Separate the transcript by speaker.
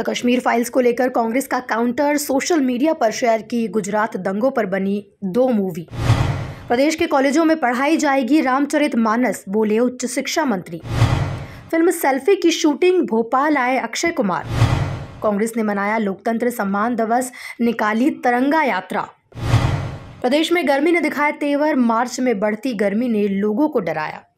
Speaker 1: the Kashmir files को लेकर कांग्रेस का काउंटर सोशल मीडिया पर शेयर की गुजरात दंगों पर बनी दो मूवी प्रदेश के कॉलेजों में पढ़ाई जाएगी रामचरित मानस बोले उच्च शिक्षा मंत्री फिल्म सेल्फी की शूटिंग भोपाल आए अक्षय कुमार कांग्रेस ने मनाया लोकतंत्र सम्मान दिवस निकाली तिरंगा यात्रा प्रदेश में गर्मी ने दिखाया तेवर मार्च में बढ़ती गर्मी ने लोगों को डराया